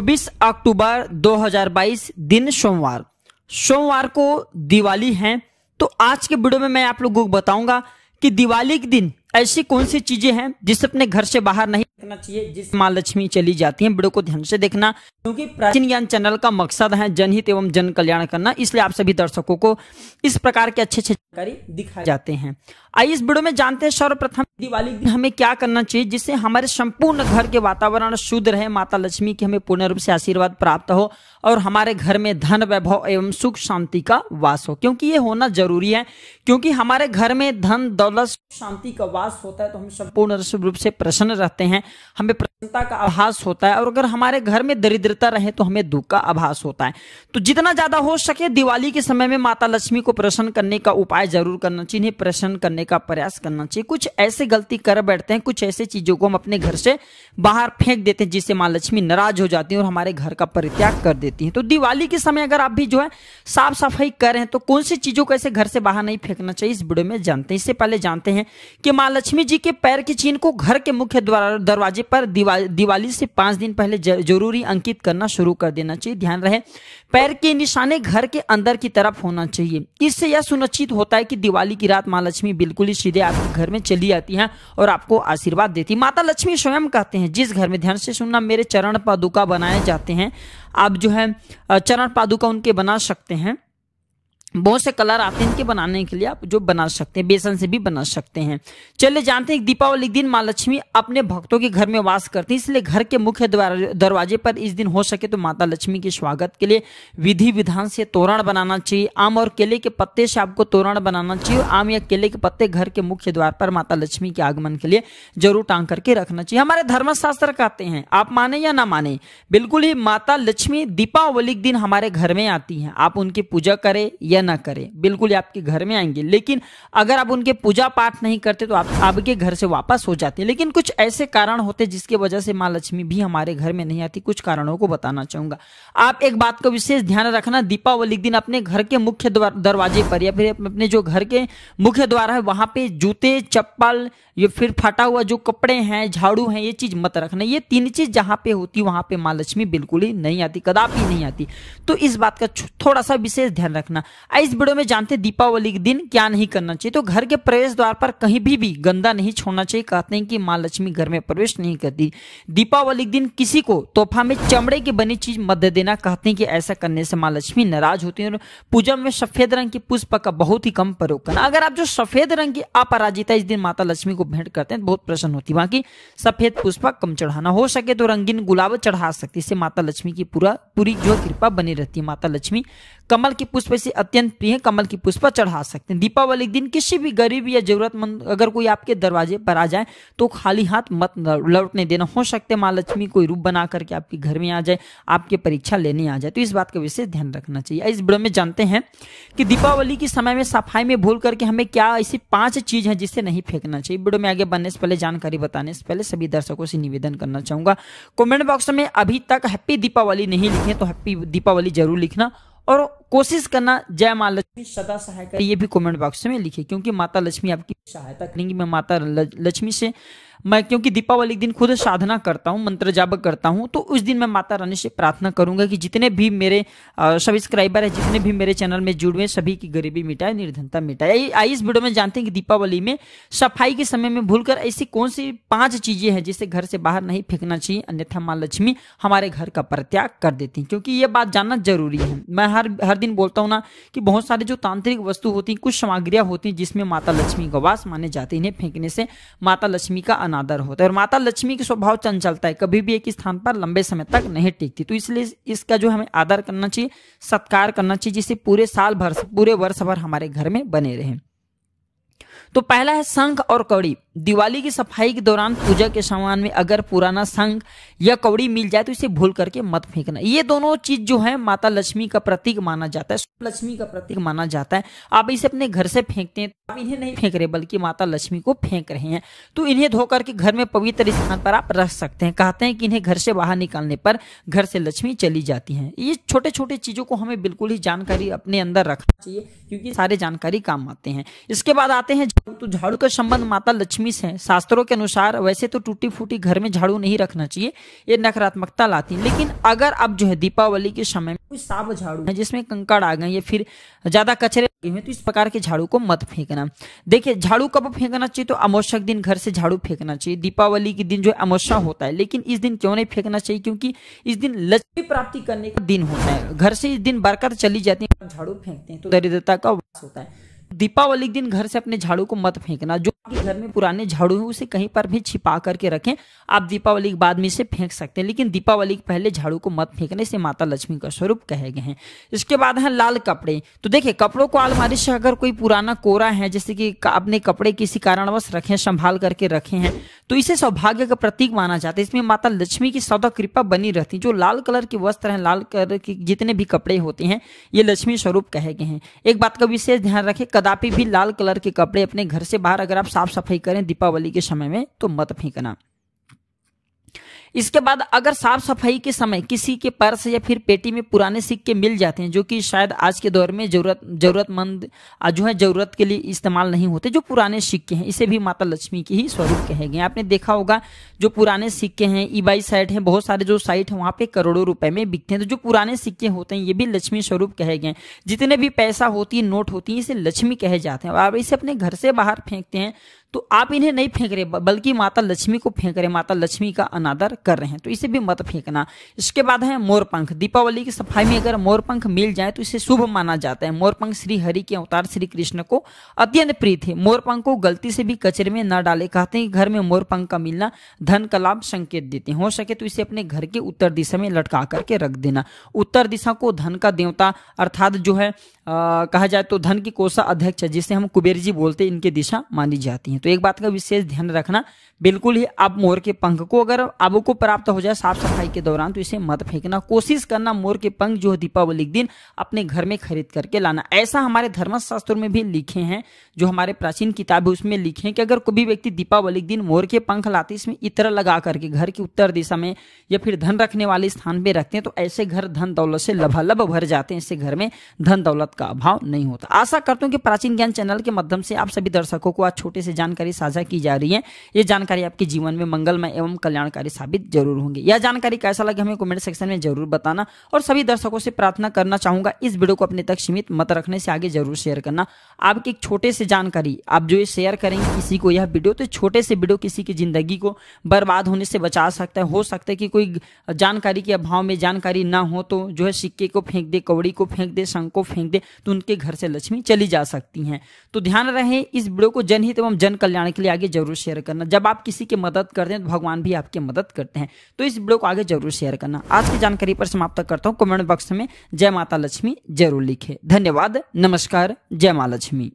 24 अक्टूबर 2022 दिन सोमवार सोमवार को दिवाली है तो आज के वीडियो में मैं आप लोगों को बताऊंगा कि दिवाली के दिन ऐसी कौन सी चीजें हैं जिसे अपने घर से बाहर नहीं रखना चाहिए जिस माँ लक्ष्मी चली जाती है वीडियो को ध्यान से देखना क्योंकि प्राचीन ज्ञान चैनल का मकसद है जनहित एवं जन कल्याण करना इसलिए आप सभी दर्शकों को इस प्रकार के अच्छे अच्छे जानकारी दिखाई जाते हैं आइए इस वीडियो में जानते हैं सर्वप्रथम दिवाली दिन हमें क्या करना चाहिए जिससे हमारे संपूर्ण घर के वातावरण शुद्ध रहे माता लक्ष्मी के हमें पूर्ण रूप से आशीर्वाद प्राप्त हो और हमारे घर में धन वैभव एवं सुख शांति का वास हो क्योंकि ये होना जरूरी है क्योंकि हमारे घर में धन दौलत शांति का वास होता है तो हम संपूर्ण रूप से प्रसन्न रहते हैं हमें जनता का आभास होता है और अगर हमारे घर में दरिद्रता रहे तो हमें दुख का आभास होता है तो जितना ज्यादा हो सके दिवाली के समय में माता लक्ष्मी को प्रसन्न करने का उपाय जरूर करना चाहिए प्रसन्न करने का प्रयास करना चाहिए कुछ ऐसे गलती कर बैठते हैं कुछ ऐसे चीजों को हम अपने घर से बाहर फेंक देते हैं जिससे माँ लक्ष्मी नाराज हो जाती है और हमारे घर का परित्याग कर देती है तो दिवाली के समय अगर आप भी जो है साफ सफाई कर रहे हैं तो कौन सी चीजों को ऐसे घर से बाहर नहीं फेंकना चाहिए इस वीडियो में जानते हैं इससे पहले जानते हैं कि माँ लक्ष्मी जी के पैर के चीन को घर के मुख्य दरवाजे पर दिवाली दिवाली से पांच दिन पहले जरूरी अंकित करना शुरू कर देना चाहिए ध्यान रहे पैर के निशाने घर के अंदर की तरफ होना चाहिए इससे यह सुनिश्चित होता है कि दिवाली की रात माँ लक्ष्मी बिल्कुल ही सीधे आपके घर में चली आती है और आपको आशीर्वाद देती माता लक्ष्मी स्वयं कहते हैं जिस घर में ध्यान से सुनना मेरे चरण पादुका बनाए जाते हैं आप जो है चरण पादुका उनके बना सकते हैं बहुत से कलर आते हैं इनके बनाने के लिए आप जो बना सकते हैं बेसन से भी बना सकते हैं चलिए जानते हैं दीपावली दिन माँ लक्ष्मी अपने भक्तों के घर में वास करती है इसलिए घर के मुख्य दरवाजे पर इस दिन हो सके तो माता लक्ष्मी के स्वागत के लिए विधि विधान से तोरण बनाना चाहिए आम और केले के पत्ते से आपको तोरण बनाना चाहिए आम या केले के पत्ते घर के मुख्य द्वार पर माता लक्ष्मी के आगमन के लिए जरूर टांग करके रखना चाहिए हमारे धर्मशास्त्र कहते हैं आप माने या ना माने बिल्कुल ही माता लक्ष्मी दीपावली दिन हमारे घर में आती है आप उनकी पूजा करें या पूजा ना करें बिल्कुल ये आपके घर में आएंगे लेकिन अगर आप उनके पूजा पाठ नहीं करते तो आप आपके घर से वापस हो जाते हैं लेकिन कुछ ऐसे कारण होते जिसकी वजह से माँ लक्ष्मी भी हमारे घर में नहीं आती कुछ कारणों को बताना चाहूंगा आप एक बात का विशेष ध्यान रखना दीपावली के दिन अपने घर के मुख्य दरवाजे पर या फिर अपने जो घर के मुख्य द्वार है वहां पे जूते चप्पल या फिर फटा हुआ जो कपड़े हैं झाड़ू हैं ये चीज मत रखना ये तीन चीज जहां पे होती वहां पे माँ लक्ष्मी बिल्कुल ही नहीं आती कदापि नहीं आती तो इस बात का थोड़ा सा विशेष ध्यान रखना इस वीडियो में जानते हैं दीपावली के दिन क्या नहीं करना चाहिए तो घर के प्रवेश द्वार पर कहीं भी भी गंदा नहीं छोड़ना चाहिए कहते हैं कि माँ लक्ष्मी घर में प्रवेश नहीं करती दीपावली के दिन किसी को तोहफा में चमड़े की बनी चीज मत देना कहते हैं कि ऐसा करने से माँ लक्ष्मी नाराज होती है और पूजा में सफेद रंग की पुष्प का बहुत ही कम प्रयोग करना अगर आप जो सफेद रंग की अपराजिता इस दिन माता लक्ष्मी को भेंट करते हैं बहुत प्रसन्न होती है बाकी सफेद पुष्प कम चढ़ाना हो सके तो रंगीन गुलाब चढ़ा सकती है इससे माता लक्ष्मी की पूरा पूरी जो कृपा बनी रहती है माता लक्ष्मी कमल की पुष्प से अत्यंत प्रिय कमल की पुष्प चढ़ा सकते हैं दीपावली के दिन किसी भी गरीब या जरूरतमंद अगर कोई आपके दरवाजे पर आ जाए तो खाली हाथ मत लौटने देना हो सकते माँ लक्ष्मी कोई रूप बना करके आपके घर में आ जाए आपकी परीक्षा लेने आ जाए तो इस बात का विशेष ध्यान रखना चाहिए इस वीडियो में जानते हैं कि दीपावली के समय में सफाई में भूल करके हमें क्या ऐसी पांच चीज है जिसे नहीं फेंकना चाहिए वीडियो में आगे बनने से पहले जानकारी बताने से पहले सभी दर्शकों से निवेदन करना चाहूंगा कॉमेंट बॉक्स में अभी तक हैप्पी दीपावली नहीं लिखे तो हैप्पी दीपावली जरूर लिखना और कोशिश करना जय माँ लक्ष्मी सदा सहायता ये भी कमेंट बॉक्स में लिखे क्योंकि माता लक्ष्मी आपकी सहायता करेंगी मैं माता लक्ष्मी से मैं क्योंकि दीपावली के दिन खुद साधना करता हूँ मंत्र जाप करता हूँ तो उस दिन मैं माता रानी से प्रार्थना करूंगा कि जितने भी मेरे सब्सक्राइबर है जितने भी मेरे चैनल में जुड़े सभी की गरीबी मिटाए निर्धनता मिटाए आइए इस वीडियो में जानते हैं कि दीपावली में सफाई के समय में भूलकर ऐसी कौन सी पांच चीजें हैं जिसे घर से बाहर नहीं फेंकना चाहिए अन्यथा माँ लक्ष्मी हमारे घर का परित्याग कर देती है क्योंकि ये बात जानना जरूरी है मैं हर हर दिन बोलता हूँ ना कि बहुत सारे जो तांत्रिक वस्तु होती है कुछ सामग्रियां होती हैं जिसमें माता लक्ष्मी का वास माने जाते हैं इन्हें फेंकने से माता लक्ष्मी का अनादर होता है और माता लक्ष्मी के स्वभाव चंचलता है कभी भी एक स्थान पर लंबे समय तक नहीं टिकती तो इसलिए इसका जो हमें आदर करना चाहिए सत्कार करना चाहिए जिससे पूरे साल भर पूरे वर्ष भर हमारे घर में बने रहें तो पहला है शंख और कौड़ी दिवाली की सफाई के दौरान पूजा के सामान में अगर पुराना संघ या कौड़ी मिल जाए तो इसे भूल करके मत फेंकना ये दोनों चीज जो है माता लक्ष्मी का प्रतीक माना जाता है लक्ष्मी का प्रतीक माना जाता है आप इसे अपने घर से फेंकते हैं आप इन्हें नहीं फेंक रहे बल्कि माता लक्ष्मी को फेंक रहे हैं तो इन्हें धोकर के घर में पवित्र स्थान पर आप रख सकते हैं कहते हैं कि इन्हें घर से बाहर निकालने पर घर से लक्ष्मी चली जाती है ये छोटे छोटे चीजों को हमें बिल्कुल ही जानकारी अपने अंदर रखना चाहिए क्योंकि सारे जानकारी काम आते हैं इसके बाद आते हैं तो झाड़ू का संबंध माता लक्ष्मी से है शास्त्रों के अनुसार वैसे तो टूटी फूटी घर में झाड़ू नहीं रखना चाहिए ये नकारात्मकता लाती है लेकिन अगर आप जो है दीपावली के समय में कोई साफ झाड़ू है जिसमें कंकड़ आ गए या फिर ज्यादा कचरे हैं तो इस प्रकार के झाड़ू को मत फेंकना देखिए झाड़ू कब फेंकना चाहिए तो अमावस्या दिन घर से झाड़ू फेंकना चाहिए दीपावली के दिन जो अमावस्या होता है लेकिन इस दिन क्यों नहीं फेंकना चाहिए क्योंकि इस दिन लक्ष्मी प्राप्ति करने का दिन होता है घर से इस दिन बरकत चली जाती है झाड़ू फेंकते हैं तो दरिद्रता का वास होता है दीपावली के दिन घर से अपने झाड़ू को मत फेंकना जो आपके घर में पुराने झाड़ू हैं उसे कहीं पर भी छिपा करके रखें आप दीपावली के बाद में इसे फेंक सकते हैं लेकिन दीपावली के पहले झाड़ू को मत फेंकने से माता लक्ष्मी का स्वरूप कहे गए हैं इसके बाद हैं लाल कपड़े तो देखिए कपड़ों को अलमारी से अगर कोई पुराना कोरा है जैसे कि अपने कपड़े किसी कारणवश रखें संभाल करके रखे हैं तो इसे सौभाग्य का प्रतीक माना जाता है इसमें माता लक्ष्मी की सौदा कृपा बनी रहती जो लाल कलर के वस्त्र हैं लाल कलर के जितने भी कपड़े होते हैं ये लक्ष्मी स्वरूप कहे गए हैं एक बात का विशेष ध्यान रखें कदापि भी लाल कलर के कपड़े अपने घर से बाहर अगर आप साफ सफाई करें दीपावली के समय में तो मत फेंकना इसके बाद अगर साफ सफाई के समय किसी के पर्स या फिर पेटी में पुराने सिक्के मिल जाते हैं जो कि शायद आज के दौर में जरूरत जरूरतमंद जो है जरूरत के लिए इस्तेमाल नहीं होते जो पुराने सिक्के हैं इसे भी माता लक्ष्मी के ही स्वरूप कहे गए आपने देखा होगा जो पुराने सिक्के हैं ई बाई साइट है बहुत सारे जो साइट है वहाँ पे करोड़ों रुपए में बिकते हैं तो जो पुराने सिक्के होते हैं ये भी लक्ष्मी स्वरूप कहे गए जितने भी पैसा होती है नोट होती है इसे लक्ष्मी कहे जाते हैं और आप इसे अपने घर से बाहर फेंकते हैं तो आप इन्हें नहीं फेंक रहे बल्कि माता लक्ष्मी को फेंक रहे माता लक्ष्मी का अनादर कर रहे हैं तो इसे भी मत फेंकना इसके बाद है मोरपंख दीपावली की सफाई में अगर मोरपंख मिल जाए तो इसे शुभ माना जाता है मोरपंख श्री हरि के अवतार श्री कृष्ण को अत्यंत प्रिय थे मोरपंख को गलती से भी कचरे में न डाले कहते हैं घर में मोरपंख का मिलना धन का लाभ संकेत देते हैं हो सके तो इसे अपने घर के उत्तर दिशा में लटका करके रख देना उत्तर दिशा को धन का देवता अर्थात जो है कहा जाए तो धन की कोषा अध्यक्ष जिसे हम कुबेर जी बोलते हैं इनकी दिशा मानी जाती है तो एक बात का विशेष ध्यान रखना बिल्कुल ही अब मोर के पंख को अगर अब को प्राप्त हो जाए साफ सफाई के दौरान तो इसे मत फेंकना कोशिश करना मोर के पंख जो दीपावली के दिन अपने घर में खरीद करके लाना ऐसा हमारे धर्मशास्त्रों में भी लिखे हैं जो हमारे प्राचीन किताब है उसमें लिखे हैं कि अगर कोई व्यक्ति दीपावली के दिन मोर के पंख लाते इसमें इतर लगा करके घर की उत्तर दिशा में या फिर धन रखने वाले स्थान पर रखते हैं तो ऐसे घर धन दौलत से लभालब भर जाते हैं इससे घर में धन दौलत का अभाव नहीं होता आशा करता हूँ कि प्राचीन ज्ञान चैनल के माध्यम से आप सभी दर्शकों को आज छोटे से जान जानकारी साझा की जा रही है ये जानकारी आपके जीवन में मंगलमय एवं कल्याणकारी साबित जरूर होंगी यह जानकारी कैसा लगे हमें कमेंट सेक्शन में जरूर बताना और सभी दर्शकों से प्रार्थना करना चाहूंगा इस वीडियो को अपने तक सीमित मत रखने से आगे जरूर शेयर करना आपकी एक छोटे से जानकारी आप जो ये शेयर करेंगे किसी को यह वीडियो तो छोटे से वीडियो किसी की जिंदगी को बर्बाद होने से बचा सकता है हो सकता है कि कोई जानकारी के अभाव में जानकारी ना हो तो जो है सिक्के को फेंक दे कौड़ी को फेंक दे शंख को फेंक दे तो उनके घर से लक्ष्मी चली जा सकती हैं तो ध्यान रहे इस वीडियो को जनहित एवं जन कल्याण के लिए आगे जरूर शेयर करना जब आप किसी की मदद करते हैं तो भगवान भी आपकी मदद करते हैं तो इस वीडियो को आगे जरूर शेयर करना आज की जानकारी पर समाप्त करता हूँ कमेंट बॉक्स में जय माता लक्ष्मी जरूर लिखे धन्यवाद नमस्कार जय माँ लक्ष्मी